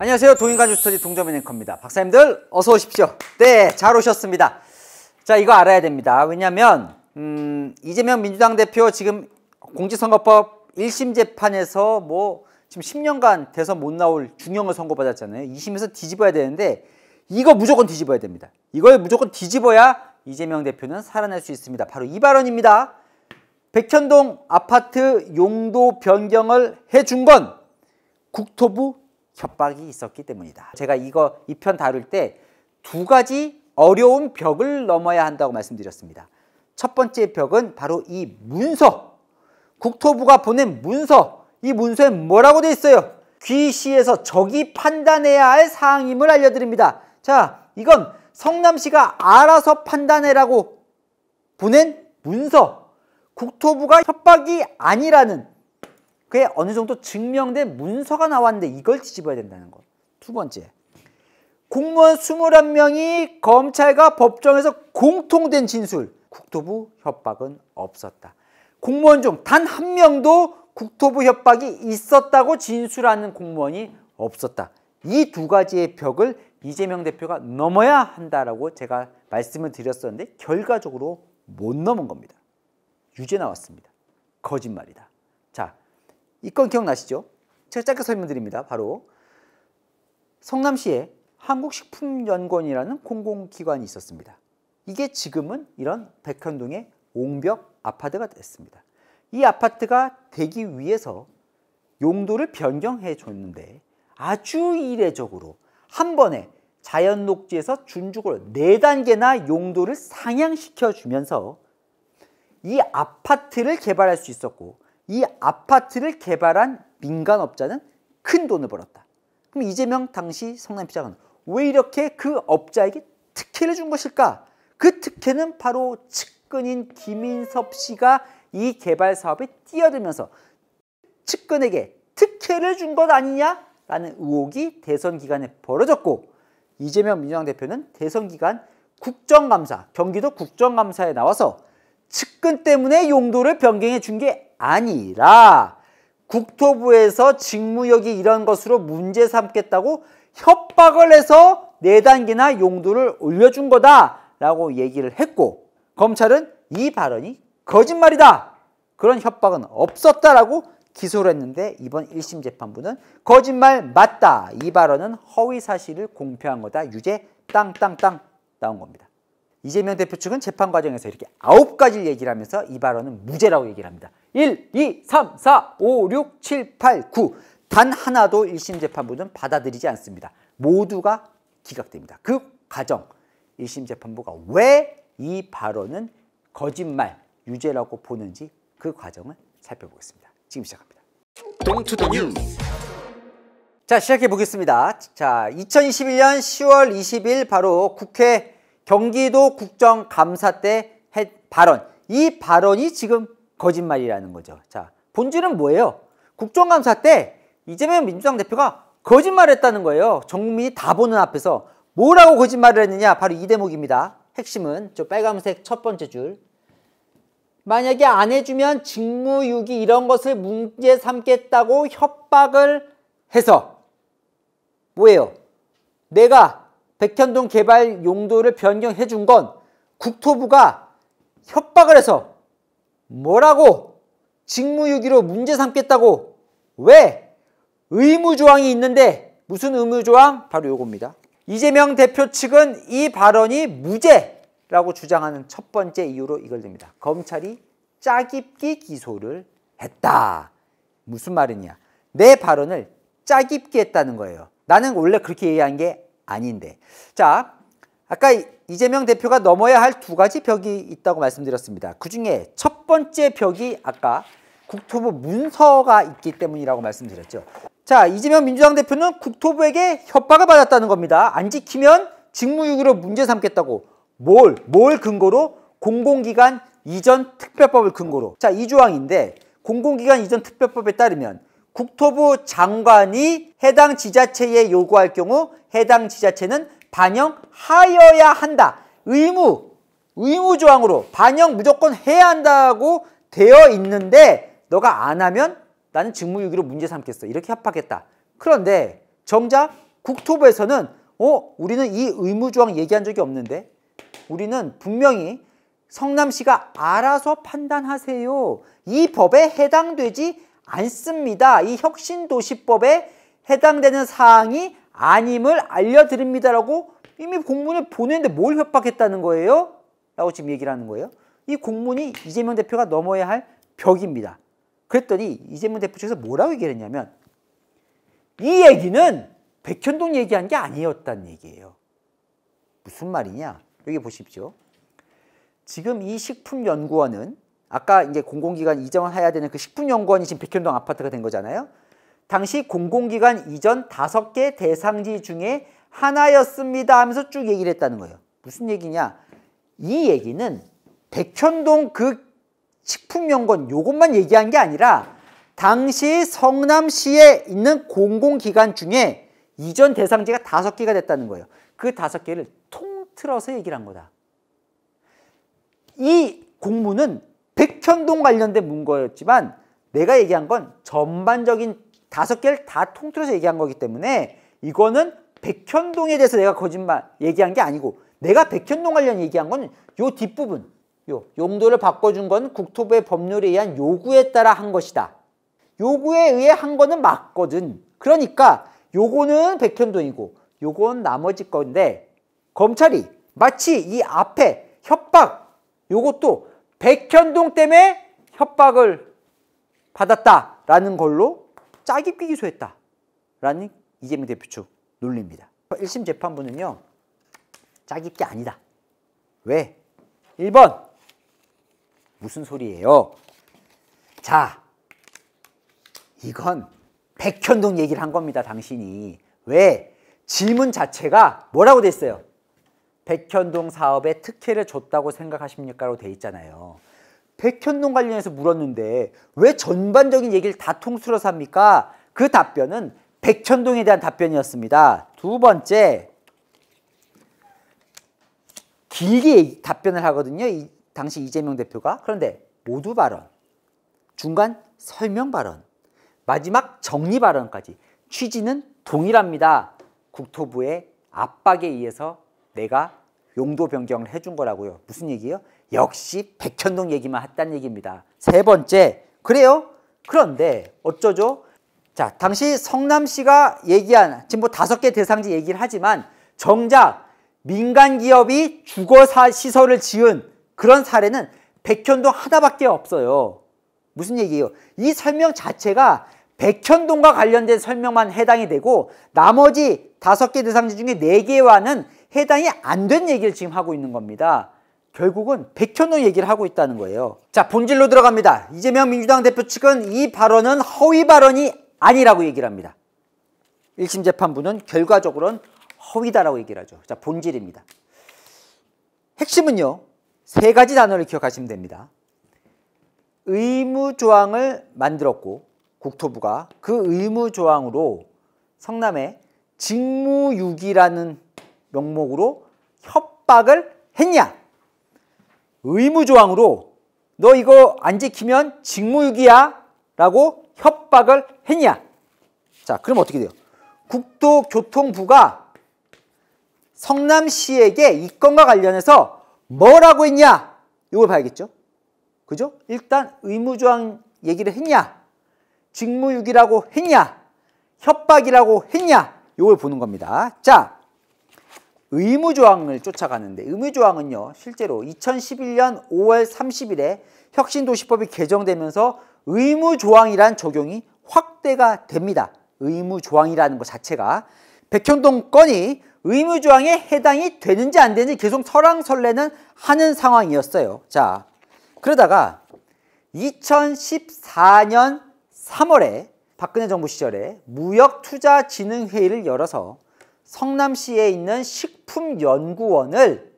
안녕하세요. 동인간 주스터디 동점인 앵커입니다. 박사님들 어서 오십시오. 네, 잘 오셨습니다. 자, 이거 알아야 됩니다. 왜냐하면 음, 이재명 민주당 대표 지금 공직선거법 1심 재판에서 뭐 지금 10년간 대선 못 나올 중형을 선고받았잖아요. 2심에서 뒤집어야 되는데 이거 무조건 뒤집어야 됩니다. 이걸 무조건 뒤집어야 이재명 대표는 살아날 수 있습니다. 바로 이 발언입니다. 백현동 아파트 용도 변경을 해준 건 국토부 협박이 있었기 때문이다. 제가 이거 이 편 다룰 때 두 가지 어려운 벽을 넘어야 한다고 말씀드렸습니다. 첫 번째 벽은 바로 이 문서. 국토부가 보낸 문서. 이 문서에 뭐라고 돼 있어요? 귀시에서 적이 판단해야 할 사항임을 알려드립니다. 자, 이건 성남시가 알아서 판단해라고 보낸 문서. 국토부가 협박이 아니라는 그게 어느 정도 증명된 문서가 나왔는데 이걸 뒤집어야 된다는 것. 두 번째. 공무원 21명이 검찰과 법정에서 공통된 진술. 국토부 협박은 없었다. 공무원 중 단 한 명도 국토부 협박이 있었다고 진술하는 공무원이 없었다. 이 두 가지의 벽을 이재명 대표가 넘어야 한다라고 제가 말씀을 드렸었는데 결과적으로 못 넘은 겁니다. 유죄 나왔습니다. 거짓말이다. 이건 기억나시죠? 제가 짧게 설명드립니다. 바로 성남시에 한국식품연구원이라는 공공기관이 있었습니다. 이게 지금은 이런 백현동의 옹벽 아파트가 됐습니다. 이 아파트가 되기 위해서 용도를 변경해 줬는데 아주 이례적으로 한 번에 자연 녹지에서 준주골 4단계나 용도를 상향시켜 주면서 이 아파트를 개발할 수 있었고 이 아파트를 개발한 민간업자는 큰 돈을 벌었다. 그럼 이재명 당시 성남시장은 왜 이렇게 그 업자에게 특혜를 준 것일까? 그 특혜는 바로 측근인 김인섭 씨가 이 개발 사업에 뛰어들면서 측근에게 특혜를 준 것 아니냐라는 의혹이 대선 기간에 벌어졌고 이재명 민주당 대표는 대선 기간 국정감사 경기도 국정감사에 나와서 측근 때문에 용도를 변경해 준게 아니라 국토부에서 직무역이 이런 것으로 문제 삼겠다고 협박을 해서 4단계나 용도를 올려준 거다라고 얘기를 했고 검찰은 이 발언이 거짓말이다. 그런 협박은 없었다라고 기소를 했는데 이번 1심 재판부는 거짓말 맞다. 이 발언은 허위 사실을 공표한 거다. 유죄 땅땅땅 나온 겁니다. 이재명 대표 측은 재판 과정에서 이렇게 아홉 가지를 얘기를 하면서 이 발언은 무죄라고 얘기를 합니다. 1, 2, 3, 4, 5, 6, 7, 8, 9. 단 하나도 1심 재판부는 받아들이지 않습니다. 모두가 기각됩니다. 그 과정, 1심 재판부가 왜 이 발언은 거짓말, 유죄라고 보는지 그 과정을 살펴보겠습니다. 지금 시작합니다. 동투더 뉴 자, 시작해 보겠습니다. 자, 2021년 10월 20일 바로 국회 경기도 국정감사 때 발언 이 발언이 지금 거짓말이라는 거죠. 자 본질은 뭐예요? 국정감사 때 이재명 민주당 대표가 거짓말했다는 거예요. 정국민이다 보는 앞에서 뭐라고 거짓말을 했느냐 바로 이 대목입니다. 핵심은 저 빨간색 첫 번째 줄 만약에 안 해주면 직무유기 이런 것을 문제 삼겠다고 협박을 해서 뭐예요? 내가 백현동 개발 용도를 변경해 준 건 국토부가 협박을 해서 뭐라고 직무유기로 문제 삼겠다고 왜 의무조항이 있는데 무슨 의무조항? 바로 요겁니다. 이재명 대표 측은 이 발언이 무죄라고 주장하는 첫 번째 이유로 이걸 듭니다. 검찰이 짜깁기 기소를 했다. 무슨 말이냐. 내 발언을 짜깁기 했다는 거예요. 나는 원래 그렇게 얘기한 게 아닌데. 자, 아까 이재명 대표가 넘어야 할 두 가지 벽이 있다고 말씀드렸습니다. 그중에 첫 번째 벽이 아까 국토부 문서가 있기 때문이라고 말씀드렸죠. 자, 이재명 민주당 대표는 국토부에게 협박을 받았다는 겁니다. 안 지키면 직무유기로 문제 삼겠다고 뭘, 뭘 근거로? 공공기관 이전 특별법을 근거로. 자, 이 조항인데 공공기관 이전 특별법에 따르면 국토부 장관이 해당 지자체에 요구할 경우 해당 지자체는 반영하여야 한다. 의무, 의무 조항으로 반영 무조건 해야 한다고 되어 있는데 너가 안 하면 나는 직무유기로 문제 삼겠어. 이렇게 협박했다. 그런데 정작 국토부에서는 어 우리는 이 의무 조항 얘기한 적이 없는데 우리는 분명히 성남시가 알아서 판단하세요. 이 법에 해당되지 않습니다. 이 혁신도시법에 해당되는 사항이 아님을 알려드립니다라고 이미 공문을 보냈는데 뭘 협박했다는 거예요? 라고 지금 얘기를 하는 거예요. 이 공문이 이재명 대표가 넘어야 할 벽입니다. 그랬더니 이재명 대표 측에서 뭐라고 얘기를 했냐면 이 얘기는 백현동 얘기한 게 아니었다는 얘기예요. 무슨 말이냐? 여기 보십시오. 지금 이 식품연구원은 아까 이제 공공기관 이전해야 을 되는 그 식품연구원이 지금 백현동 아파트가 된 거잖아요. 당시 공공기관 이전 다섯 개 대상지 중에 하나였습니다 하면서 쭉 얘기를 했다는 거예요. 무슨 얘기냐? 이 얘기는 백현동 그 식품연구원 요것만 얘기한 게 아니라 당시 성남시에 있는 공공기관 중에 이전 대상지가 다섯 개가 됐다는 거예요. 그 다섯 개를 통틀어서 얘기를 한 거다. 이 공문은 백현동 관련된 문거였지만 내가 얘기한 건 전반적인 다섯 개를 다 통틀어서 얘기한 거기 때문에 이거는 백현동에 대해서 내가 거짓말 얘기한 게 아니고 내가 백현동 관련 얘기한 건 요 뒷부분 요 용도를 바꿔준 건 국토부의 법률에 의한 요구에 따라 한 것이다. 요구에 의해 한 거는 맞거든. 그러니까 요거는 백현동이고 요건 나머지 건데 검찰이 마치 이 앞에 협박 요것도 백현동 때문에 협박을 받았다라는 걸로 짜깁기 기소했다라는 이재명 대표 측 논리입니다. 1심 재판부는요. 짜깁기 아니다. 왜? 1번 무슨 소리예요? 자, 이건 백현동 얘기를 한 겁니다. 당신이. 왜? 질문 자체가 뭐라고 됐어요? 백현동 사업에 특혜를 줬다고 생각하십니까로 돼 있잖아요. 백현동 관련해서 물었는데 왜 전반적인 얘기를 다 통틀어서 합니까? 그 답변은 백현동에 대한 답변이었습니다. 두 번째 길게 답변을 하거든요. 이, 당시 이재명 대표가 그런데 모두 발언, 중간 설명 발언, 마지막 정리 발언까지 취지는 동일합니다. 국토부의 압박에 의해서 내가 용도 변경을 해준 거라고요. 무슨 얘기예요? 역시 백현동 얘기만 했단 얘기입니다. 세 번째, 그래요? 그런데 어쩌죠? 자, 당시 성남시가 얘기한 지금 뭐 다섯 개 대상지 얘기를 하지만 정작 민간 기업이 주거 시설을 지은 그런 사례는 백현동 하나밖에 없어요. 무슨 얘기예요? 이 설명 자체가 백현동과 관련된 설명만 해당이 되고 나머지 다섯 개 대상지 중에 네개와는 해당이 안 된 얘기를 지금 하고 있는 겁니다. 결국은 백현우 얘기를 하고 있다는 거예요. 자 본질로 들어갑니다. 이재명 민주당 대표 측은 이 발언은 허위 발언이 아니라고 얘기를 합니다. 1심 재판부는 결과적으로는 허위다라고 얘기를 하죠. 자 본질입니다. 핵심은요. 세 가지 단어를 기억하시면 됩니다. 의무조항을 만들었고 국토부가 그 의무조항으로 성남에 직무유기라는 명목으로 협박을 했냐? 의무조항으로 너 이거 안 지키면 직무유기야 라고 협박을 했냐? 자, 그럼 어떻게 돼요? 국토교통부가 성남시에게 이 건과 관련해서 뭐라고 했냐? 이걸 봐야겠죠? 그죠? 일단 의무조항 얘기를 했냐? 직무유기라고 했냐? 협박이라고 했냐? 이걸 보는 겁니다. 자, 의무조항을 쫓아가는데 의무조항은요 실제로 2011년 5월 30일에 혁신도시법이 개정되면서 의무조항이란 적용이 확대가 됩니다. 의무조항이라는 것 자체가 백현동 건이 의무조항에 해당이 되는지 안 되는지 계속 설왕설래는 하는 상황이었어요. 자 그러다가 2014년 3월에 박근혜 정부 시절에 무역투자진흥회의를 열어서 성남시에 있는 식품연구원을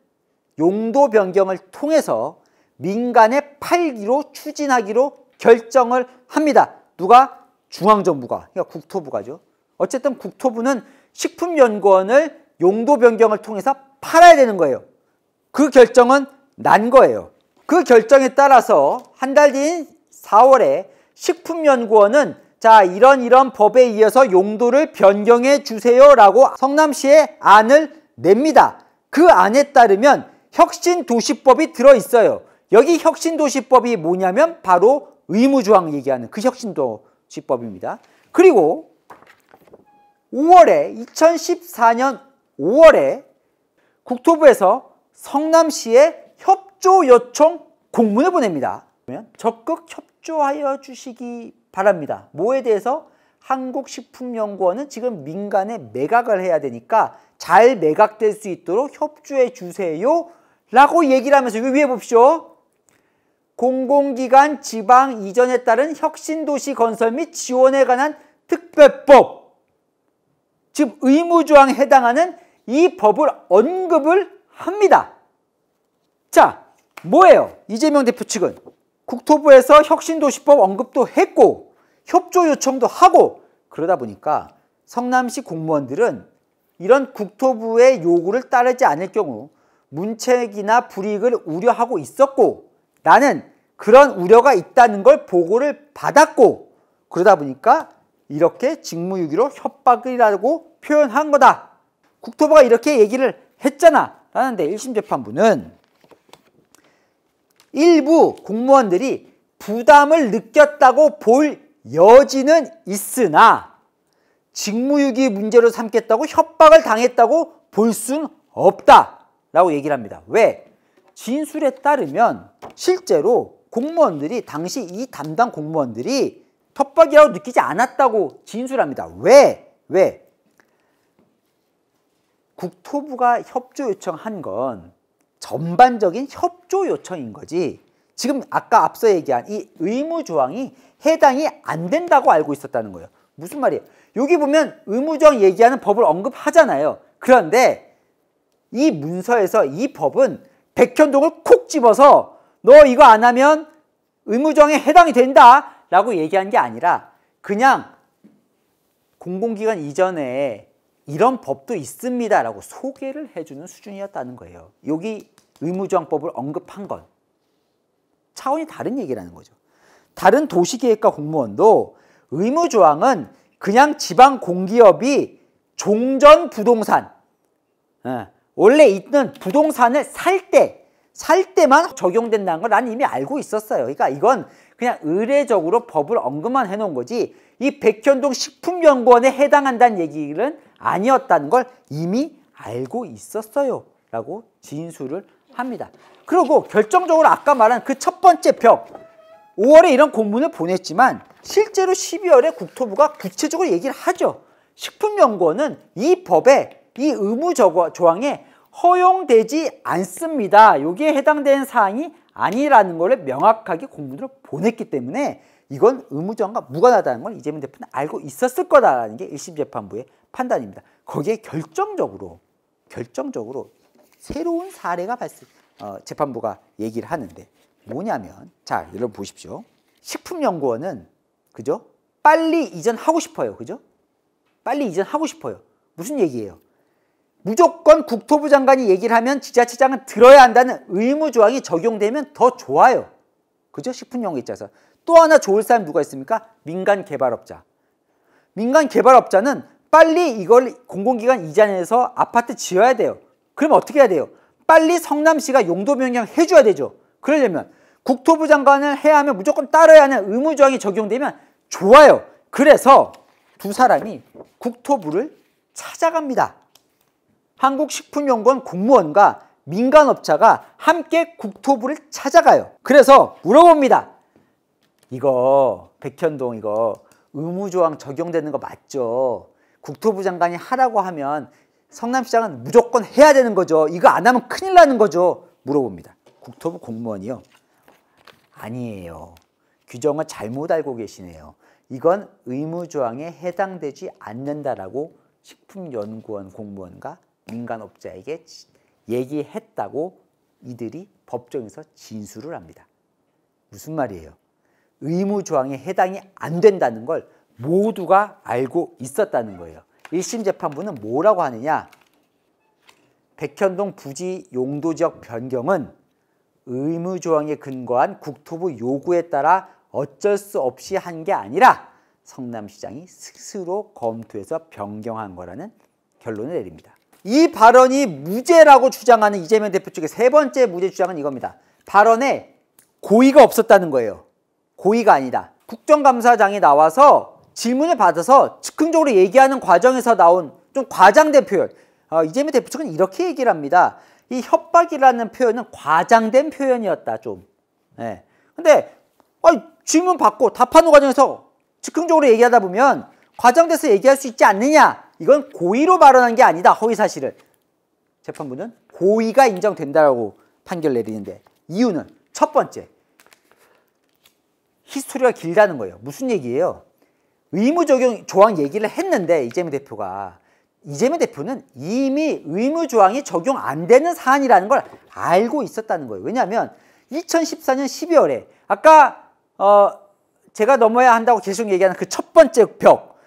용도 변경을 통해서 민간에 팔기로 추진하기로 결정을 합니다. 누가? 중앙정부가, 그러니까 국토부가죠. 어쨌든 국토부는 식품연구원을 용도 변경을 통해서 팔아야 되는 거예요. 그 결정은 난 거예요. 그 결정에 따라서 한 달 뒤인 4월에 식품연구원은 자 이런 이런 법에 이어서 용도를 변경해 주세요라고 성남시에 안을 냅니다. 그 안에 따르면 혁신도시법이 들어있어요. 여기 혁신도시법이 뭐냐면 바로 의무조항 얘기하는 그 혁신도시법입니다. 그리고 5월에 2014년 5월에 국토부에서 성남시에 협조 요청 공문을 보냅니다. 적극 협조하여 주시기 바랍니다. 뭐에 대해서 한국식품연구원은 지금 민간에 매각을 해야 되니까 잘 매각될 수 있도록 협조해 주세요 라고 얘기를 하면서 이거 위에 봅시오. 공공기관 지방 이전에 따른 혁신도시 건설 및 지원에 관한 특별법 즉 의무조항에 해당하는 이 법을 언급을 합니다. 자 뭐예요? 이재명 대표 측은 국토부에서 혁신도시법 언급도 했고 협조 요청도 하고 그러다 보니까 성남시 공무원들은 이런 국토부의 요구를 따르지 않을 경우 문책이나 불이익을 우려하고 있었고 나는 그런 우려가 있다는 걸 보고를 받았고 그러다 보니까 이렇게 직무유기로 협박이라고 표현한 거다. 국토부가 이렇게 얘기를 했잖아. 라는데 1심 재판부는 일부 공무원들이 부담을 느꼈다고 볼 여지는 있으나 직무유기 문제로 삼겠다고 협박을 당했다고 볼 순 없다 라고 얘기를 합니다. 왜? 진술에 따르면 실제로 공무원들이 당시 이 담당 공무원들이 협박이라고 느끼지 않았다고 진술합니다. 왜? 왜? 국토부가 협조 요청한 건 전반적인 협조 요청인 거지 지금 아까 앞서 얘기한 이 의무 조항이 해당이 안 된다고 알고 있었다는 거예요. 무슨 말이에요? 여기 보면 의무 조항 얘기하는 법을 언급하잖아요. 그런데 이 문서에서 이 법은 백현동을 콕 집어서 너 이거 안 하면 의무 조항에 해당이 된다 라고 얘기한 게 아니라 그냥 공공기관 이전에 이런 법도 있습니다라고 소개를 해주는 수준이었다는 거예요. 여기 의무정법을 언급한 건 차원이 다른 얘기라는 거죠. 다른 도시계획과 공무원도 의무조항은 그냥 지방 공기업이 종전 부동산, 예, 원래 있는 부동산을 살 때, 살 때만 적용된다는 걸 난 이미 알고 있었어요. 그러니까 이건 그냥 의례적으로 법을 언급만 해놓은 거지 이 백현동 식품연구원에 해당한다는 얘기는 아니었다는 걸 이미 알고 있었어요. 라고 진술을 합니다. 그리고 결정적으로 아까 말한 그 첫 번째 벽 5월에 이런 공문을 보냈지만 실제로 12월에 국토부가 구체적으로 얘기를 하죠. 식품연구원은 이 법에 이 의무 조항에 허용되지 않습니다. 여기에 해당된 사항이 아니라는 것을 명확하게 공문으로 보냈기 때문에 이건 의무조항과 무관하다는 걸 이재명 대표는 알고 있었을 거다라는 게 1심 재판부의 판단입니다. 거기에 결정적으로 결정적으로 새로운 사례가 발생 어, 재판부가 얘기를 하는데 뭐냐면 자 여러분 보십시오. 식품연구원은 그죠? 빨리 이전하고 싶어요. 그죠? 빨리 이전하고 싶어요. 무슨 얘기예요? 무조건 국토부 장관이 얘기를 하면 지자체장은 들어야 한다는 의무 조항이 적용되면 더 좋아요. 그죠? 식품용에 연 있어서. 또 하나 좋을 사람 누가 있습니까? 민간 개발업자. 민간 개발업자는 빨리 이걸 공공기관 이전해서 아파트 지어야 돼요. 그럼 어떻게 해야 돼요? 빨리 성남시가 용도 변경 해줘야 되죠. 그러려면 국토부 장관을 해야 하면 무조건 따라야 하는 의무조항이 적용되면 좋아요. 그래서 두 사람이 국토부를 찾아갑니다. 한국식품연구원 공무원과 민간업자가 함께 국토부를 찾아가요. 그래서 물어봅니다. 이거 백현동 이거 의무조항 적용되는 거 맞죠? 국토부 장관이 하라고 하면 성남시장은 무조건 해야 되는 거죠. 이거 안 하면 큰일 나는 거죠. 물어봅니다. 국토부 공무원이요. 아니에요. 규정을 잘못 알고 계시네요. 이건 의무조항에 해당되지 않는다라고 식품연구원 공무원과 민간업자에게 얘기했다고 이들이 법정에서 진술을 합니다. 무슨 말이에요? 의무조항에 해당이 안 된다는 걸 모두가 알고 있었다는 거예요. 1심 재판부는 뭐라고 하느냐? 백현동 부지 용도 적 변경은 의무 조항에 근거한 국토부 요구에 따라 어쩔 수 없이 한 게 아니라 성남시장이 스스로 검토해서 변경한 거라는 결론을 내립니다. 이 발언이 무죄라고 주장하는 이재명 대표 측의 세 번째 무죄 주장은 이겁니다. 발언에 고의가 없었다는 거예요. 고의가 아니다. 국정감사장이 나와서 질문을 받아서 즉흥적으로 얘기하는 과정에서 나온 좀 과장된 표현 어, 이재명 대표 측은 이렇게 얘기를 합니다. 이 협박이라는 표현은 과장된 표현이었다 좀. 예. 근데 아니, 질문 받고 답하는 과정에서 즉흥적으로 얘기하다 보면 과장돼서 얘기할 수 있지 않느냐 이건 고의로 발언한 게 아니다 허위사실을 재판부는 고의가 인정된다라고 판결 내리는데 이유는 첫 번째 히스토리가 길다는 거예요 무슨 얘기예요 의무 적용 조항 얘기를 했는데 이재명 대표가 이재명 대표는 이미 의무 조항이 적용 안 되는 사안이라는 걸 알고 있었다는 거예요. 왜냐하면 2014년 12월에 아까 어 제가 넘어야 한다고 계속 얘기하는 그 첫 번째 벽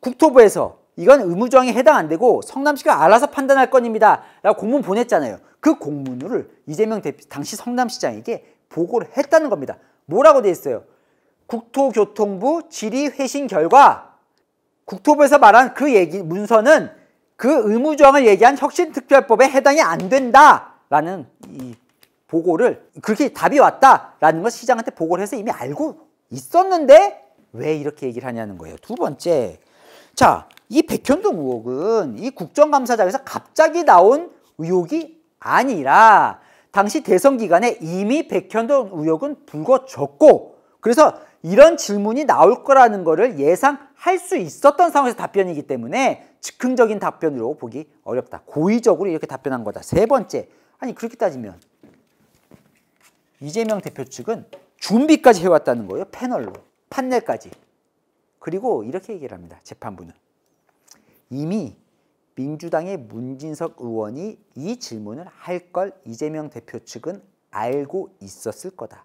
국토부에서 이건 의무 조항에 해당 안 되고 성남시가 알아서 판단할 건입니다. 라고 공문 보냈잖아요. 그 공문을 이재명 대표 당시 성남시장에게 보고를 했다는 겁니다. 뭐라고 돼 있어요? 국토교통부 질의회신 결과 국토부에서 말한 그 얘기 문서는 그 의무조항을 얘기한 혁신특별법에 해당이 안 된다라는 이 보고를 그렇게 답이 왔다라는 걸 시장한테 보고를 해서 이미 알고 있었는데 왜 이렇게 얘기를 하냐는 거예요. 두 번째, 자, 이 백현동 의혹은 이 국정감사장에서 갑자기 나온 의혹이 아니라 당시 대선 기간에 이미 백현동 의혹은 불거졌고 그래서 이런 질문이 나올 거라는 거를 예상할 수 있었던 상황에서 답변이기 때문에 즉흥적인 답변으로 보기 어렵다. 고의적으로 이렇게 답변한 거다. 세 번째, 아니 그렇게 따지면 이재명 대표 측은 준비까지 해왔다는 거예요. 패널로, 판넬까지. 그리고 이렇게 얘기를 합니다. 재판부는. 이미 민주당의 문진석 의원이 이 질문을 할 걸 이재명 대표 측은 알고 있었을 거다.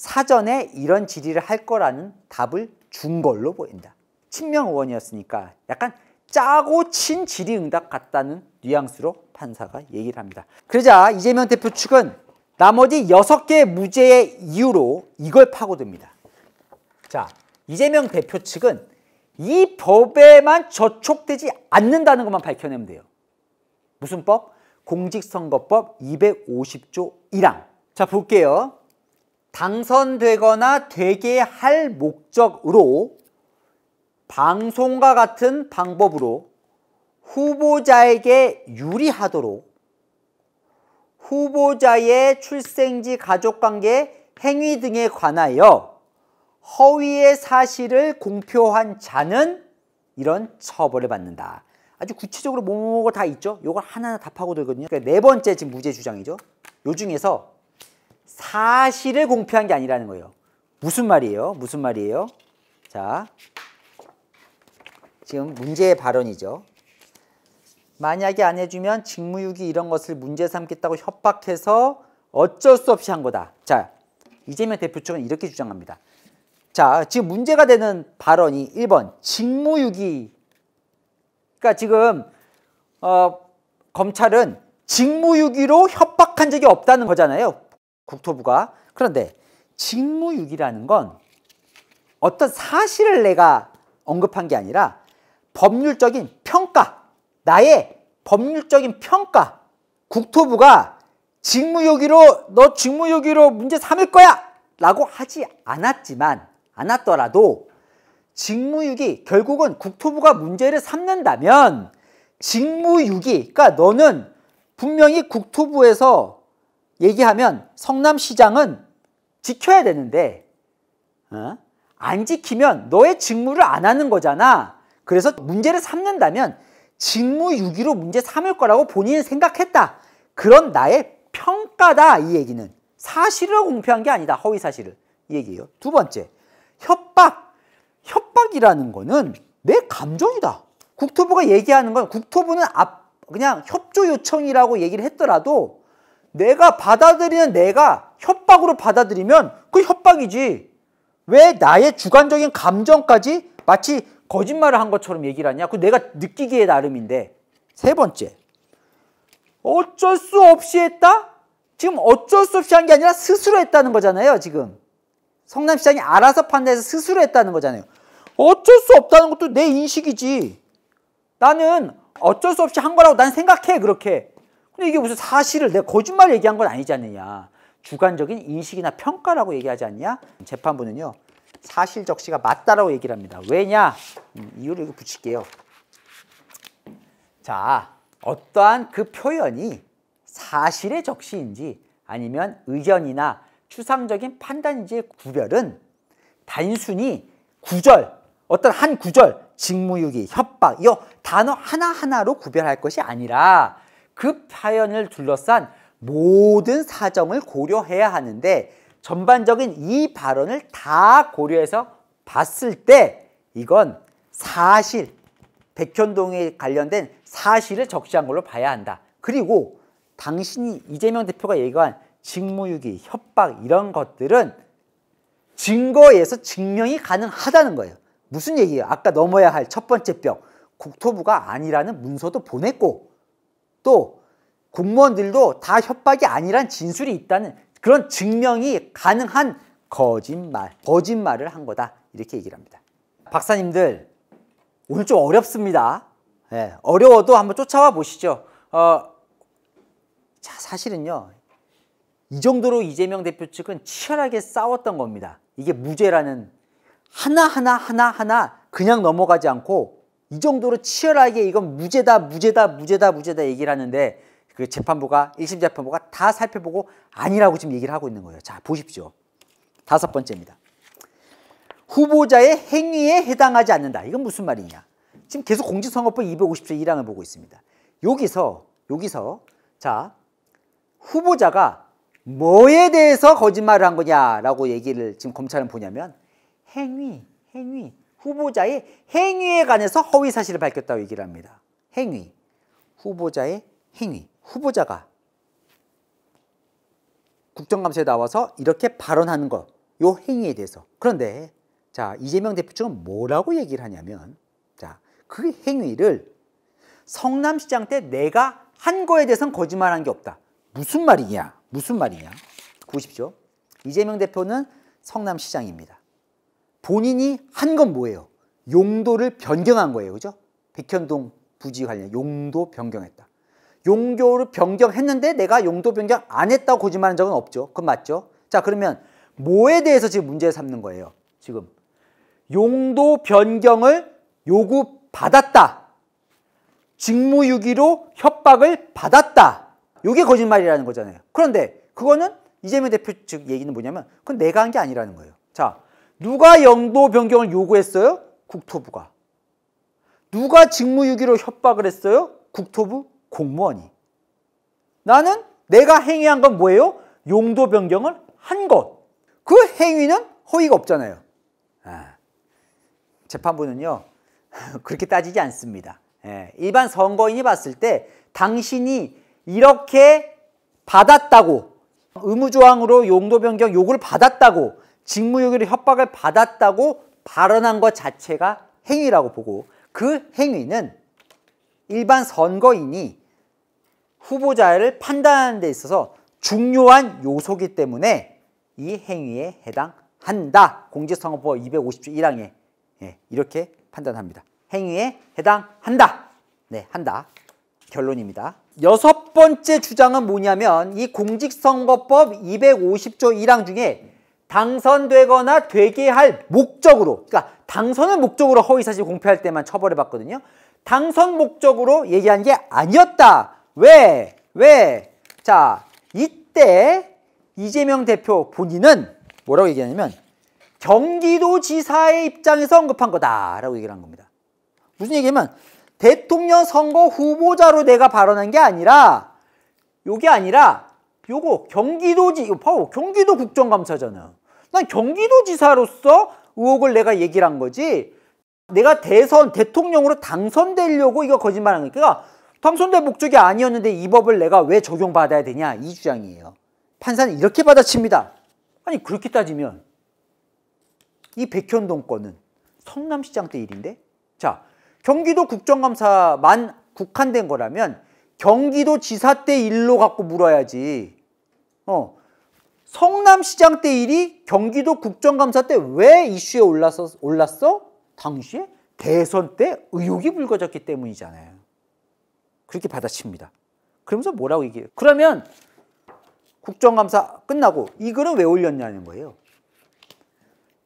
사전에 이런 질의를 할 거라는 답을 준 걸로 보인다. 친명 의원이었으니까 약간 짜고 친 질의응답 같다는 뉘앙스로 판사가 얘기를 합니다. 그러자 이재명 대표 측은 나머지 6개의 무죄의 이유로 이걸 파고듭니다. 자, 이재명 대표 측은 이 법에만 저촉되지 않는다는 것만 밝혀내면 돼요. 무슨 법? 공직선거법 250조 1항. 자, 볼게요. 당선되거나 되게 할 목적으로 방송과 같은 방법으로 후보자에게 유리하도록 후보자의 출생지 가족관계 행위 등에 관하여 허위의 사실을 공표한 자는 이런 처벌을 받는다. 아주 구체적으로 뭐뭐뭐가 다 있죠. 이걸 하나하나 답하고들거든요 그러니까 네 번째 지금 무죄 주장이죠. 요 중에서 사실을 공표한 게 아니라는 거예요. 무슨 말이에요? 무슨 말이에요? 자, 지금 문제의 발언이죠. 만약에 안 해주면 직무유기 이런 것을 문제 삼겠다고 협박해서 어쩔 수 없이 한 거다. 자, 이재명 대표 측은 이렇게 주장합니다. 자, 지금 문제가 되는 발언이 1번 직무유기. 그러니까 지금 어, 검찰은 직무유기로 협박한 적이 없다는 거잖아요. 국토부가 그런데 직무유기라는 건 어떤 사실을 내가 언급한 게 아니라 법률적인 평가 나의 법률적인 평가 국토부가 직무유기로 너 직무유기로 문제 삼을 거야 라고 하지 않았지만 않았더라도 직무유기 결국은 국토부가 문제를 삼는다면 직무유기 그러니까 너는 분명히 국토부에서 얘기하면 성남시장은 지켜야 되는데 어? 안 지키면 너의 직무를 안 하는 거잖아. 그래서 문제를 삼는다면 직무유기로 문제 삼을 거라고 본인은 생각했다. 그런 나의 평가다 이 얘기는. 사실을 공표한 게 아니다. 허위 사실을. 이 얘기예요. 두 번째, 협박. 협박이라는 거는 내 감정이다. 국토부가 얘기하는 건 국토부는 그냥 협조 요청이라고 얘기를 했더라도 내가 받아들이는 내가 협박으로 받아들이면 그 협박이지. 왜 나의 주관적인 감정까지 마치 거짓말을 한 것처럼 얘기를 하냐? 그 내가 느끼기에 나름인데. 세 번째. 어쩔 수 없이 했다? 지금 어쩔 수 없이 한 게 아니라 스스로 했다는 거잖아요, 지금. 성남시장이 알아서 판단해서 스스로 했다는 거잖아요. 어쩔 수 없다는 것도 내 인식이지. 나는 어쩔 수 없이 한 거라고 난 생각해, 그렇게. 근데 이게 무슨 사실을 내가 거짓말 얘기한 건 아니지 않느냐. 주관적인 인식이나 평가라고 얘기하지 않냐. 재판부는요. 사실 적시가 맞다라고 얘기를 합니다. 왜냐? 음, 이유를 이거 붙일게요. 자, 어떠한 그 표현이 사실의 적시인지 아니면 의견이나 추상적인 판단인지의 구별은 단순히 구절, 어떤 한 구절, 직무유기, 협박, 이 단어 하나하나로 구별할 것이 아니라 그 파연을 둘러싼 모든 사정을 고려해야 하는데 전반적인 이 발언을 다 고려해서 봤을 때 이건 사실 백현동에 관련된 사실을 적시한 걸로 봐야 한다. 그리고 당신이 이재명 대표가 얘기한 직무유기, 협박 이런 것들은 증거에서 증명이 가능하다는 거예요. 무슨 얘기예요? 아까 넘어야 할 첫 번째 벽 국토부가 아니라는 문서도 보냈고 또 공무원들도 다 협박이 아니란 진술이 있다는 그런 증명이 가능한 거짓말, 거짓말을 한 거다 이렇게 얘기를 합니다. 박사님들 오늘 좀 어렵습니다. 네, 어려워도 한번 쫓아와 보시죠. 어, 자 사실은요 이 정도로 이재명 대표 측은 치열하게 싸웠던 겁니다. 이게 무죄라는 하나하나 하나하나 그냥 넘어가지 않고 이 정도로 치열하게 이건 무죄다 무죄다 무죄다 무죄다 얘기를 하는데 그 재판부가 1심 재판부가 다 살펴보고 아니라고 지금 얘기를 하고 있는 거예요. 자 보십시오. 다섯 번째입니다. 후보자의 행위에 해당하지 않는다. 이건 무슨 말이냐. 지금 계속 공직선거법 250조 1항을 보고 있습니다. 여기서 여기서 자 후보자가 뭐에 대해서 거짓말을 한 거냐라고 얘기를 지금 검찰은 보냐면 행위, 행위. 후보자의 행위에 관해서 허위 사실을 밝혔다고 얘기를 합니다. 행위. 후보자의 행위. 후보자가 국정감사에 나와서 이렇게 발언하는 것. 요 행위에 대해서. 그런데 자, 이재명 대표 측은 뭐라고 얘기를 하냐면 자, 그 행위를 성남시장 때 내가 한 거에 대해서는 거짓말한 게 없다. 무슨 말이냐? 무슨 말이냐? 보십시오. 이재명 대표는 성남시장입니다. 본인이 한 건 뭐예요? 용도를 변경한 거예요. 그죠? 백현동 부지 관련 용도 변경했다. 용도를 변경했는데 내가 용도 변경 안 했다고 고집하는 적은 없죠. 그건 맞죠? 자 그러면 뭐에 대해서 지금 문제 삼는 거예요? 지금 용도 변경을 요구받았다. 직무유기로 협박을 받았다. 요게 거짓말이라는 거잖아요. 그런데 그거는 이재명 대표 측 얘기는 뭐냐면 그건 내가 한 게 아니라는 거예요. 자 누가 영도 변경을 요구했어요? 국토부가. 누가 직무유기로 협박을 했어요? 국토부 공무원이. 나는 내가 행위한 건 뭐예요? 용도 변경을 한 것. 그 행위는 허위가 없잖아요. 아, 재판부는요, 그렇게 따지지 않습니다. 예, 일반 선거인이 봤을 때 당신이 이렇게 받았다고 의무조항으로 용도 변경 요구를 받았다고 직무유기를 협박을 받았다고 발언한 것 자체가 행위라고 보고 그 행위는 일반 선거인이 후보자를 판단하는 데 있어서 중요한 요소기 때문에 이 행위에 해당한다. 공직선거법 250조 1항에 예, 이렇게 판단합니다. 행위에 해당한다. 네, 한다. 결론입니다. 여섯 번째 주장은 뭐냐면 이 공직선거법 250조 1항 중에 당선되거나 되게 할 목적으로 그러니까 당선을 목적으로 허위사실 공표할 때만 처벌해 봤거든요. 당선 목적으로 얘기한 게 아니었다. 왜? 왜? 자, 이때 이재명 대표 본인은 뭐라고 얘기하냐면 경기도지사의 입장에서 언급한 거다라고 얘기를 한 겁니다. 무슨 얘기냐면 대통령 선거 후보자로 내가 발언한 게 아니라 요게 아니라 요거 경기도지 이거 봐봐 경기도 어, 국정감사잖아 요난 경기도지사로서 의혹을 내가 얘기를 한 거지 내가 대선 대통령으로 당선되려고 이거 거짓말하는 거니까 당선될 목적이 아니었는데 이 법을 내가 왜 적용받아야 되냐 이 주장이에요. 판사는 이렇게 받아칩니다. 아니 그렇게 따지면 이 백현동 건은 성남시장 때 일인데 자 경기도 국정감사만 국한된 거라면 경기도 지사 때 일로 갖고 물어야지 어 성남시장 때 일이 경기도 국정감사 때 왜 이슈에 올랐어? 올랐어? 당시에 대선 때 의혹이 불거졌기 때문이잖아요. 그렇게 받아칩니다. 그러면서 뭐라고 얘기해요? 그러면 국정감사 끝나고 이 글은 왜 올렸냐는 거예요.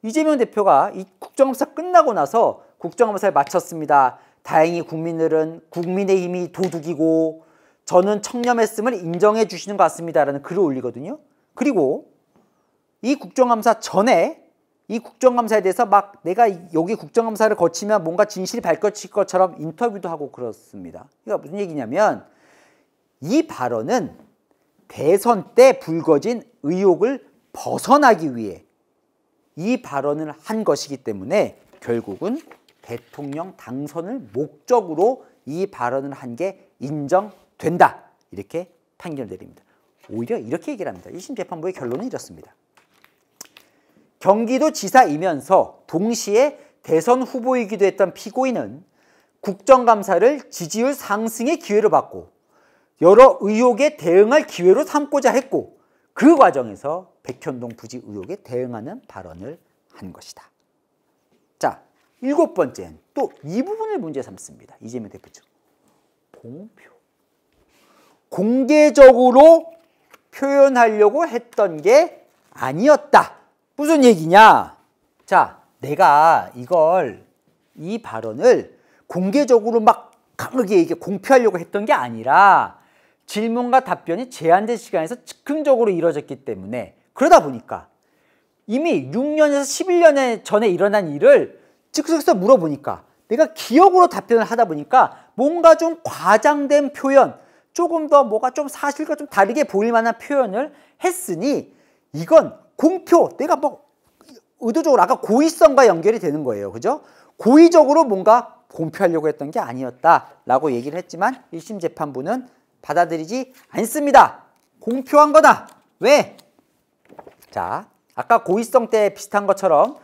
이재명 대표가 이 국정감사 끝나고 나서 국정감사에 마쳤습니다. 다행히 국민들은 국민의힘이 도둑이고 저는 청렴했음을 인정해 주시는 것 같습니다라는 글을 올리거든요. 그리고 이 국정감사 전에 이 국정감사에 대해서 막 내가 여기 국정감사를 거치면 뭔가 진실이 밝혀질 것처럼 인터뷰도 하고 그렇습니다. 그러 무슨 얘기냐면 이 발언은 대선 때 불거진 의혹을 벗어나기 위해 이 발언을 한 것이기 때문에 결국은 대통령 당선을 목적으로 이 발언을 한 게 인정된다. 이렇게 판결 내립니다. 오히려 이렇게 얘기를 합니다. 1심 재판부의 결론은 이렇습니다. 경기도 지사이면서 동시에 대선 후보이기도 했던 피고인은 국정감사를 지지율 상승의 기회로 받고 여러 의혹에 대응할 기회로 삼고자 했고 그 과정에서 백현동 부지 의혹에 대응하는 발언을 한 것이다. 자, 일곱 번째는 또 이 부분을 문제 삼습니다. 이재명 대표 측. 공표. 공개적으로 표현하려고 했던 게 아니었다. 무슨 얘기냐? 자, 내가 이걸 이 발언을 공개적으로 막 강하게 이게 공표하려고 했던 게 아니라 질문과 답변이 제한된 시간에서 즉흥적으로 이루어졌기 때문에 그러다 보니까 이미 6년에서 11년 전에 일어난 일을 즉석에서 물어보니까 내가 기억으로 답변을 하다 보니까 뭔가 좀 과장된 표현, 조금 더 뭐가 좀 사실과 좀 다르게 보일 만한 표현을 했으니 이건 공표 내가 뭐 의도적으로 아까 고의성과 연결이 되는 거예요. 그죠? 고의적으로 뭔가 공표하려고 했던 게 아니었다라고 얘기를 했지만 1심 재판부는 받아들이지 않습니다. 공표한 거다. 왜? 자, 아까 고의성 때 비슷한 것처럼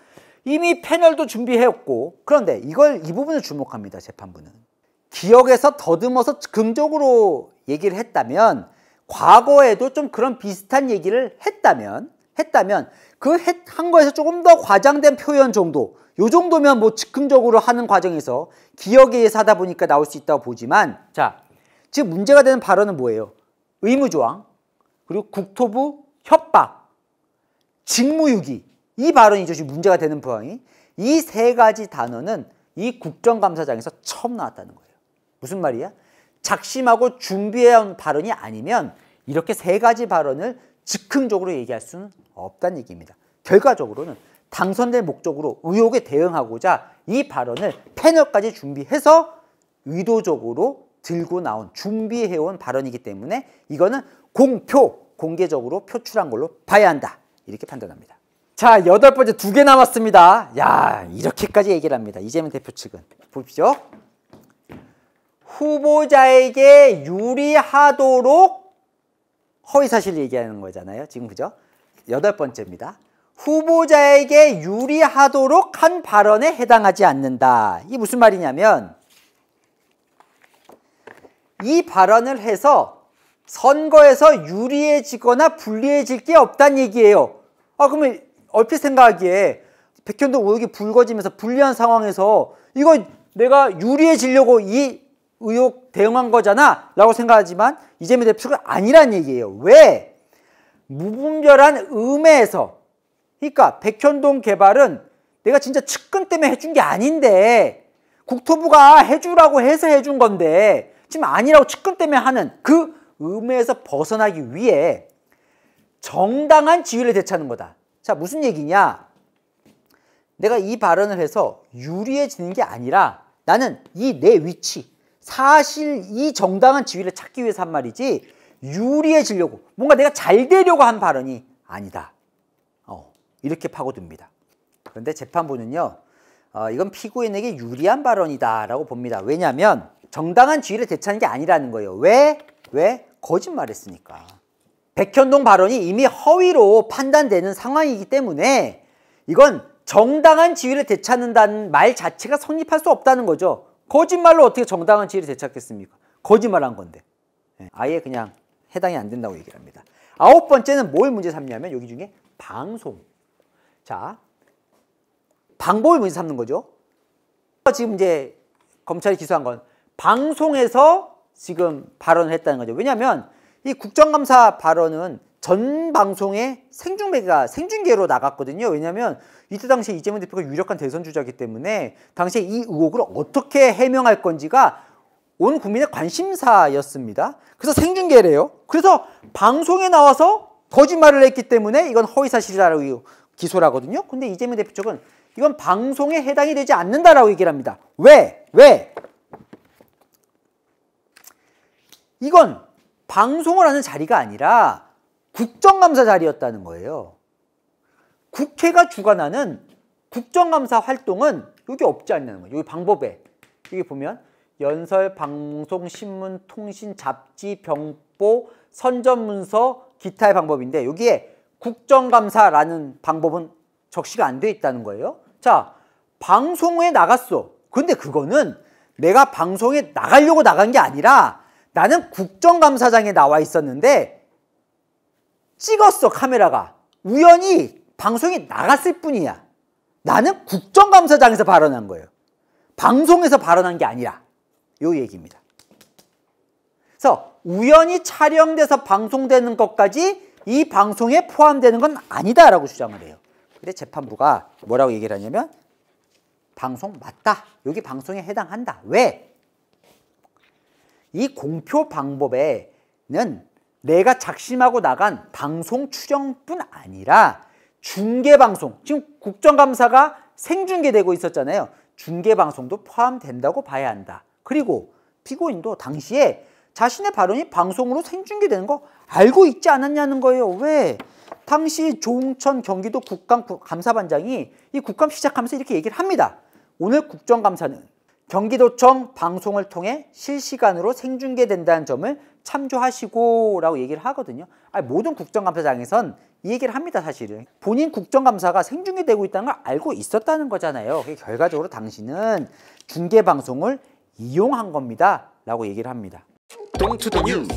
이미 패널도 준비했고 그런데 이걸 이 부분을 주목합니다. 재판부는. 기억에서 더듬어서 긍적으로 얘기를 했다면 과거에도 좀 그런 비슷한 얘기를 했다면 했다면 그 한 거에서 조금 더 과장된 표현 정도 요 정도면 뭐 즉흥적으로 하는 과정에서 기억에 의해서 하다 보니까 나올 수 있다고 보지만 자 지금 문제가 되는 발언은 뭐예요? 의무조항 그리고 국토부 협박 직무유기 이 발언이죠 지금 문제가 되는 부항이이 세 가지 단어는 이 국정감사장에서 처음 나왔다는 거예요 무슨 말이야? 작심하고 준비해온 발언이 아니면 이렇게 세 가지 발언을 즉흥적으로 얘기할 수는 없다는 얘기입니다. 결과적으로는 당선될 목적으로 의혹에 대응하고자 이 발언을 패널까지 준비해서 의도적으로 들고 나온 준비해온 발언이기 때문에 이거는 공표 공개적으로 표출한 걸로 봐야 한다 이렇게 판단합니다. 자 여덟 번째 두 개 남았습니다. 야 이렇게까지 얘기를 합니다. 이재명 대표 측은 보십시오. 후보자에게 유리하도록 허위사실 얘기하는 거잖아요. 지금 그죠? 여덟 번째입니다. 후보자에게 유리하도록 한 발언에 해당하지 않는다. 이 무슨 말이냐면 이 발언을 해서 선거에서 유리해지거나 불리해질 게 없다는 얘기예요. 아 그러면 얼핏 생각하기에 백현동 의혹이 불거지면서 불리한 상황에서 이거 내가 유리해지려고 이 의혹 대응한 거잖아 라고 생각하지만 이재명 대표가 아니란 얘기예요. 왜? 무분별한 음해에서 그러니까 백현동 개발은 내가 진짜 측근 때문에 해준 게 아닌데 국토부가 해주라고 해서 해준 건데 지금 아니라고 측근 때문에 하는 그 음해에서 벗어나기 위해 정당한 지위를 되찾는 거다. 자 무슨 얘기냐? 내가 이 발언을 해서 유리해지는 게 아니라 나는 이 내 위치 사실 이 정당한 지위를 찾기 위해서 한 말이지 유리해지려고 뭔가 내가 잘 되려고 한 발언이 아니다. 어, 이렇게 파고듭니다. 그런데 재판부는요. 어, 이건 피고인에게 유리한 발언이다라고 봅니다. 왜냐하면 정당한 지위를 대차는 게 아니라는 거예요. 왜? 왜? 거짓말했으니까. 백현동 발언이 이미 허위로 판단되는 상황이기 때문에 이건 정당한 지위를 되찾는다는 말 자체가 성립할 수 없다는 거죠. 거짓말로 어떻게 정당한 지위를 되찾겠습니까? 거짓말한 건데 예, 아예 그냥 해당이 안 된다고 얘기를 합니다. 아홉 번째는 뭘 문제 삼냐면 여기 중에 방송. 자, 방법을 문제 삼는 거죠. 지금 이제 검찰이 기소한 건 방송에서 지금 발언을 했다는 거죠. 왜냐하면 이 국정감사 발언은 전 방송에 생중계가 생중계로 나갔거든요. 왜냐하면 이때 당시 에 이재명 대표가 유력한 대선 주자이기 때문에 당시에 이 의혹을 어떻게 해명할 건지가 온 국민의 관심사였습니다. 그래서 생중계래요. 그래서 방송에 나와서 거짓말을 했기 때문에 이건 허위사실이라고 기소를 하거든요. 근데 이재명 대표 쪽은 이건 방송에 해당이 되지 않는다라고 얘기를 합니다. 왜? 왜? 이건 방송을 하는 자리가 아니라 국정감사 자리였다는 거예요. 국회가 주관하는 국정감사 활동은 여기 없지 않냐는 거예요. 여기 방법에. 여기 보면 연설, 방송, 신문, 통신, 잡지, 병보, 선전문서, 기타의 방법인데 여기에 국정감사라는 방법은 적시가 안 돼 있다는 거예요. 자, 방송에 나갔어. 근데 그거는 내가 방송에 나가려고 나간 게 아니라 나는 국정감사장에 나와 있었는데 찍었어 카메라가 우연히 방송이 나갔을 뿐이야 나는 국정감사장에서 발언한 거예요 방송에서 발언한 게 아니라 요 얘기입니다 그래서 우연히 촬영돼서 방송되는 것까지 이 방송에 포함되는 건 아니다라고 주장을 해요 근데 재판부가 뭐라고 얘기를 하냐면 방송 맞다 여기 방송에 해당한다 왜? 이 공표 방법에는 내가 작심하고 나간 방송 추정뿐 아니라 중계방송, 지금 국정감사가 생중계되고 있었잖아요. 중계방송도 포함된다고 봐야 한다. 그리고 피고인도 당시에 자신의 발언이 방송으로 생중계되는 거 알고 있지 않았냐는 거예요. 왜? 당시 조웅천 경기도 국감감사반장이 이 국감 시작하면서 이렇게 얘기를 합니다. 오늘 국정감사는 경기도청 방송을 통해 실시간으로 생중계된다는 점을 참조하시고라고 얘기를 하거든요. 아니, 모든 국정감사장에선 이 얘기를 합니다 사실은. 본인 국정감사가 생중계 되고 있다는 걸 알고 있었다는 거잖아요. 결과적으로 당신은 중계방송을 이용한 겁니다 라고 얘기를 합니다. 동투더뉴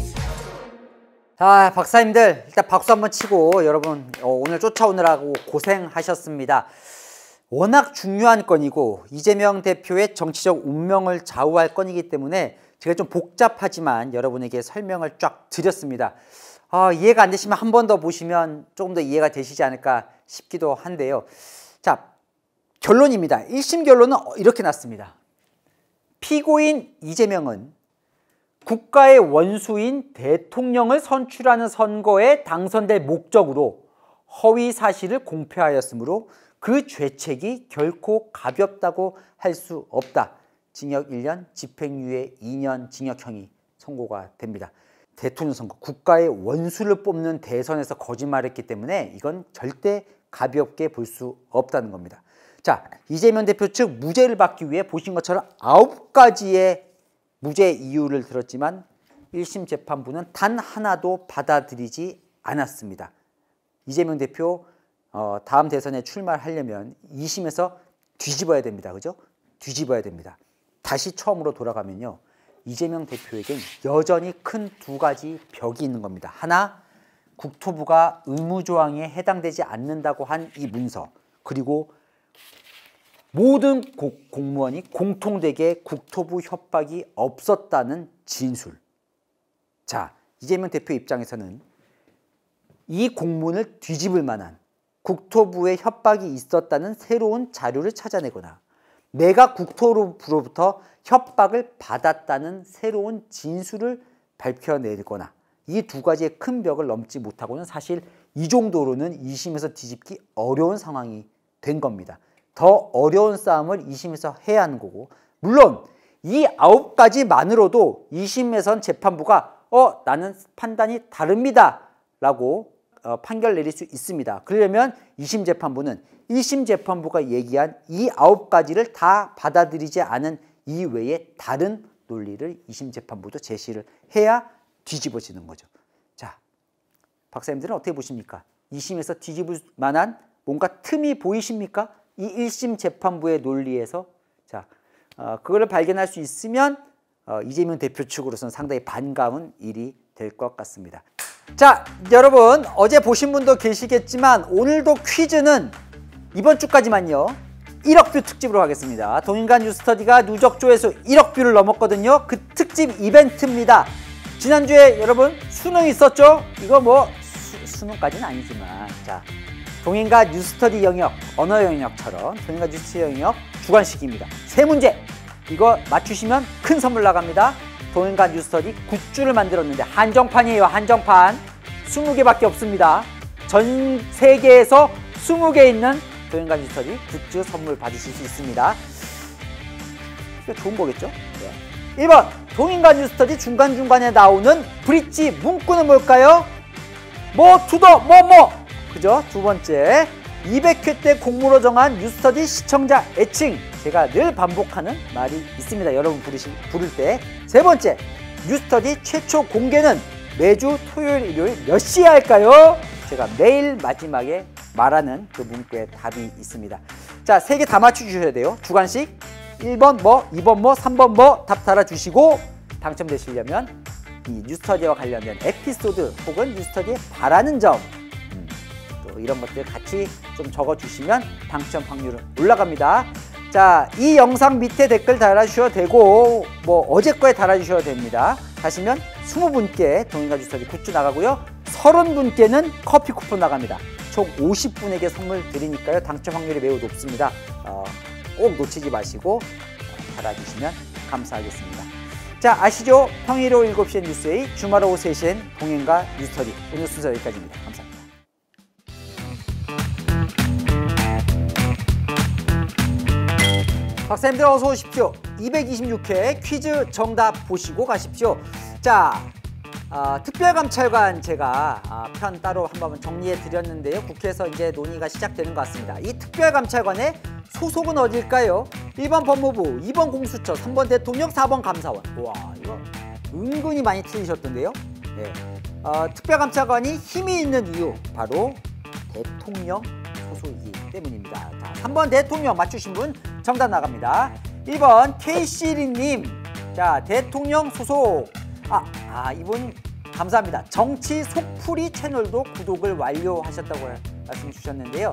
자 박사님들 일단 박수 한번 치고 여러분 어, 오늘 쫓아오느라고 고생하셨습니다. 워낙 중요한 건이고 이재명 대표의 정치적 운명을 좌우할 건이기 때문에 제가 좀 복잡하지만 여러분에게 설명을 쫙 드렸습니다. 아, 이해가 안 되시면 한 번 더 보시면 조금 더 이해가 되시지 않을까 싶기도 한데요. 자, 결론입니다. 1심 결론은 이렇게 났습니다. 피고인 이재명은 국가의 원수인 대통령을 선출하는 선거에 당선될 목적으로 허위 사실을 공표하였으므로 그 죄책이 결코 가볍다고 할 수 없다. 징역 1년, 집행유예 2년 징역형이 선고가 됩니다. 대통령 선거, 국가의 원수를 뽑는 대선에서 거짓말했기 때문에 이건 절대 가볍게 볼 수 없다는 겁니다. 자, 이재명 대표 측 무죄를 받기 위해 보신 것처럼 아홉 가지의 무죄 이유를 들었지만 1심 재판부는 단 하나도 받아들이지 않았습니다. 이재명 대표 어, 다음 대선에 출마하려면 2심에서 뒤집어야 됩니다. 그죠? 뒤집어야 됩니다. 다시 처음으로 돌아가면요. 이재명 대표에겐 여전히 큰 두 가지 벽이 있는 겁니다. 하나, 국토부가 의무조항에 해당되지 않는다고 한 이 문서. 그리고 모든 공무원이 공통되게 국토부 협박이 없었다는 진술. 자, 이재명 대표 입장에서는 이 공문을 뒤집을 만한 국토부의 협박이 있었다는 새로운 자료를 찾아내거나 내가 국토부로부터 협박을 받았다는 새로운 진술을 밝혀내거나 이 두 가지의 큰 벽을 넘지 못하고는 사실 이 정도로는 2심에서 뒤집기 어려운 상황이 된 겁니다. 더 어려운 싸움을 2심에서 해야 하는 거고 물론 이 아홉 가지만으로도 2심에선 재판부가 어 나는 판단이 다릅니다 라고 어, 판결 내릴 수 있습니다. 그러려면 2심 재판부는 1심 재판부가 얘기한 이 아홉 가지를 다 받아들이지 않은 이외에 다른 논리를 2심 재판부도 제시를 해야 뒤집어지는 거죠. 자, 박사님들은 어떻게 보십니까? 2심에서 뒤집을 만한 뭔가 틈이 보이십니까? 이 1심 재판부의 논리에서 자, 어, 그를 발견할 수 있으면 어, 이재명 대표 측으로서는 상당히 반가운 일이 될 것 같습니다. 자 여러분 어제 보신 분도 계시겠지만 오늘도 퀴즈는 이번 주까지만요 1억 뷰 특집으로 하겠습니다 동인간 뉴스터디가 누적 조회수 1억 뷰를 넘었거든요 그 특집 이벤트입니다 지난주에 여러분 수능 있었죠? 이거 뭐 수, 수능까지는 아니지만 자 동인가 뉴스터디 영역, 언어 영역처럼 동인가 뉴스 영역 주관식입니다. 세 문제 이거 맞추시면 큰 선물 나갑니다. 동행가 뉴스터디 굿즈를 만들었는데 한정판이에요 한정판 20개밖에 없습니다 전 세계에서 20개 있는 동행가 뉴스터디 굿즈 선물 받으실 수 있습니다 이게 좋은 거겠죠? 네. 1번 동인가 뉴스터디 중간중간에 나오는 브릿지 문구는 뭘까요? 뭐 투더 뭐뭐 뭐. 그죠? 두 번째 200회 때 공모로 정한 뉴스터디 시청자 애칭 제가 늘 반복하는 말이 있습니다 여러분 부르시, 부를 때세 번째, 뉴스터디 최초 공개는 매주 토요일, 일요일 몇 시에 할까요? 제가 매일 마지막에 말하는 그 문구에 답이 있습니다. 자, 세 개 다 맞춰주셔야 돼요. 주관식 1번 뭐, 2번 뭐, 3번 뭐 답 달아주시고 당첨되시려면 이 뉴스터디와 관련된 에피소드 혹은 뉴스터디 바라는 점또 음, 이런 것들 같이 좀 적어주시면 당첨 확률은 올라갑니다. 자, 이 영상 밑에 댓글 달아주셔도 되고 뭐 어제 거에 달아주셔도 됩니다. 하시면 20분께 동인가 주소리 굿즈 나가고요. 30분께는 커피 쿠폰 나갑니다. 총 50분에게 선물 드리니까요. 당첨 확률이 매우 높습니다. 어, 꼭 놓치지 마시고 달아주시면 감사하겠습니다. 자, 아시죠? 평일 오후 7시엔 뉴스웨 주말 오후 3시엔 동행과 뉴스터리. 오늘 순서 여기까지입니다. 감사합니다. 박사님들 아, 어서 오십시오. 226회 퀴즈 정답 보시고 가십시오. 자, 어, 특별감찰관 제가 어, 편 따로 한번 정리해 드렸는데요. 국회에서 이제 논의가 시작되는 것 같습니다. 이 특별감찰관의 소속은 어딜까요? 1번 법무부, 2번 공수처, 3번 대통령, 4번 감사원. 와 이거 은근히 많이 틀리셨던데요. 네. 어, 특별감찰관이 힘이 있는 이유 바로 대통령 소속이기 때문입니다. 3번 대통령 맞추신 분 정답 나갑니다. 1번 KC리님. 자, 대통령 소속. 아, 아, 이분 감사합니다. 정치 속풀이 채널도 구독을 완료하셨다고 말씀 주셨는데요.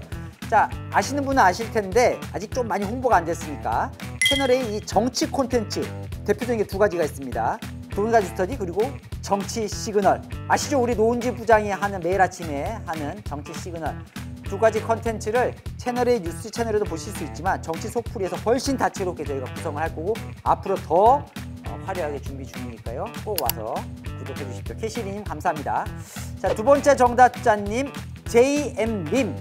자, 아시는 분은 아실 텐데 아직 좀 많이 홍보가 안 됐으니까 채널에이 정치 콘텐츠 대표적인 게 두 가지가 있습니다. 돈일가 주스터디 그리고 정치 시그널 아시죠? 우리 노은지 부장이 하는 매일 아침에 하는 정치 시그널 두 가지 컨텐츠를 채널의 뉴스 채널에도 보실 수 있지만 정치 속풀이에서 훨씬 다채롭게 저희가 구성을 할 거고 앞으로 더 어, 화려하게 준비 중이니까요. 꼭 와서 구독해 주십시오. 캐시리님 감사합니다. 자, 두 번째 정답자님 JM님.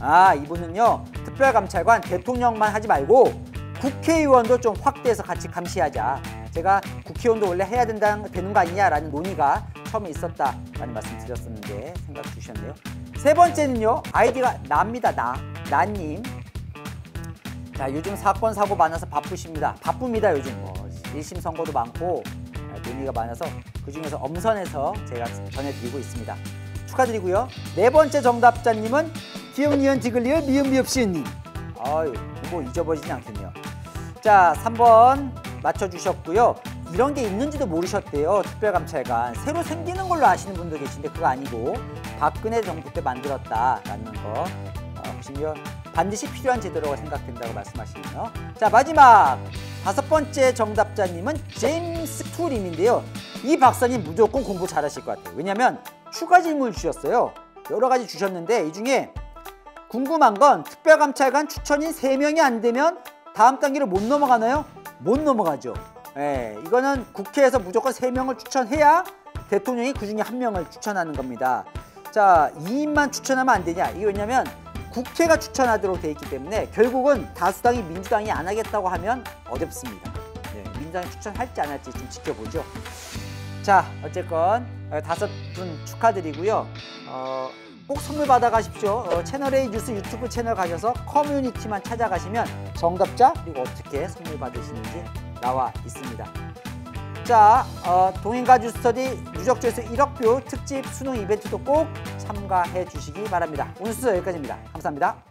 아, 이분은요. 특별감찰관 대통령만 하지 말고 국회의원도 좀 확대해서 같이 감시하자. 제가 국회의원도 원래 해야 된다, 되는 거 아니냐라는 논의가 처음에 있었다라는 말씀 드렸었는데 생각 주셨네요. 세 번째는요. 아이디가 납니다. 나. 나님. 자, 요즘 사건, 사고 많아서 바쁘십니다. 바쁩니다, 요즘. 뭐, 1심 선거도 많고 논의가 많아서 그중에서 엄선해서 제가 전해드리고 있습니다. 축하드리고요. 네 번째 정답자님은 기억니은 지글리의 미음미읍시님. 아유, 이거 뭐 잊어버리진 않겠네요. 자, 삼번 맞춰주셨고요. 이런 게 있는지도 모르셨대요. 특별감찰관. 새로 생기는 걸로 아시는 분도 계신데 그거 아니고 박근혜 정부 때 만들었다라는 거 어, 보시면 반드시 필요한 제도라고 생각된다고 말씀하시네요. 자 마지막 다섯 번째 정답자님은 제임스 툴님인데요. 이 박사님 무조건 공부 잘하실 것 같아요. 왜냐하면 추가 질문 주셨어요. 여러 가지 주셨는데 이 중에 궁금한 건 특별감찰관 추천인 세명이안 되면 다음 단계로 못 넘어가나요? 못 넘어가죠. 예, 이거는 국회에서 무조건 세명을 추천해야 대통령이 그중에 한명을 추천하는 겁니다. 자, 이인만 추천하면 안 되냐? 이게 왜냐면 국회가 추천하도록 돼 있기 때문에 결국은 다수당이 민주당이 안 하겠다고 하면 어렵습니다. 예, 민주당이 추천할지 안 할지 좀 지켜보죠. 자, 어쨌건 어, 다섯 분 축하드리고요. 어... 꼭 선물 받아가십시오. 어, 채널A 뉴스 유튜브 채널 가셔서 커뮤니티만 찾아가시면 정답자 그리고 어떻게 선물 받으시는지 나와 있습니다. 자, 어, 동인가주 스터디 누적조회수 1억뷰 특집 수능 이벤트도 꼭 참가해 주시기 바랍니다. 오늘 순서 여기까지입니다. 감사합니다.